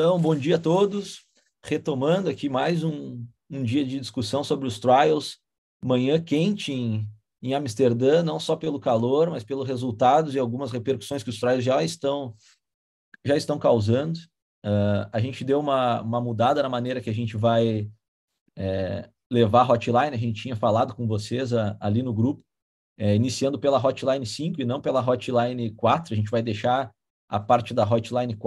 Então, bom dia a todos. Retomando aqui mais um, um dia de discussão sobre os trials. Manhã quente em, em Amsterdã, não só pelo calor, mas pelos resultados e algumas repercussões que os trials já estão, já estão causando. Uh, a gente deu uma, uma mudada na maneira que a gente vai é, levar a hotline. A gente tinha falado com vocês a, ali no grupo, é, iniciando pela hotline 5 e não pela hotline 4. A gente vai deixar a parte da hotline 4.